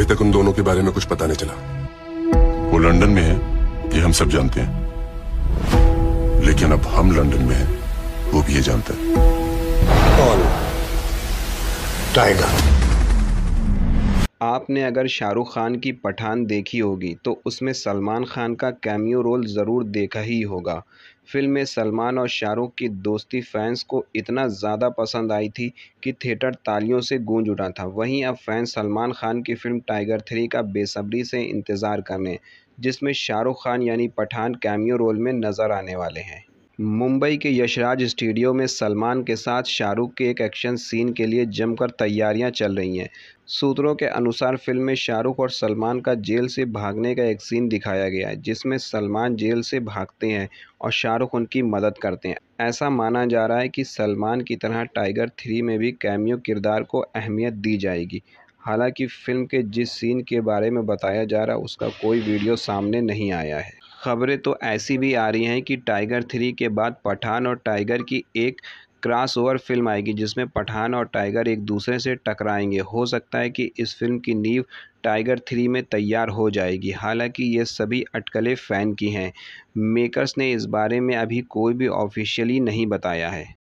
अभी तक उन दोनों के बारे में कुछ पता नहीं चला वो लंदन में है ये हम सब जानते हैं लेकिन अब हम लंदन में हैं वो भी ये जानता है टाइगर आपने अगर शाहरुख खान की पठान देखी होगी तो उसमें सलमान खान का कैमियो रोल ज़रूर देखा ही होगा फिल्म में सलमान और शाहरुख की दोस्ती फैंस को इतना ज़्यादा पसंद आई थी कि थिएटर तालियों से गूंज उठा था वहीं अब फैंस सलमान खान की फिल्म टाइगर थ्री का बेसब्री से इंतज़ार कर जिसमें शाहरुख खान यानी पठान कैमियो रोल में नज़र आने वाले हैं मुंबई के यशराज स्टूडियो में सलमान के साथ शाहरुख के एक एक्शन सीन के लिए जमकर तैयारियां चल रही हैं सूत्रों के अनुसार फिल्म में शाहरुख और सलमान का जेल से भागने का एक सीन दिखाया गया है जिसमें सलमान जेल से भागते हैं और शाहरुख उनकी मदद करते हैं ऐसा माना जा रहा है कि सलमान की तरह टाइगर थ्री में भी कैमियो किरदार को अहमियत दी जाएगी हालांकि फिल्म के जिस सीन के बारे में बताया जा रहा है उसका कोई वीडियो सामने नहीं आया है खबरें तो ऐसी भी आ रही हैं कि टाइगर थ्री के बाद पठान और टाइगर की एक क्रॉसओवर फिल्म आएगी जिसमें पठान और टाइगर एक दूसरे से टकराएंगे हो सकता है कि इस फिल्म की नींव टाइगर थ्री में तैयार हो जाएगी हालांकि ये सभी अटकलें फ़ैन की हैं मेकर्स ने इस बारे में अभी कोई भी ऑफिशियली नहीं बताया है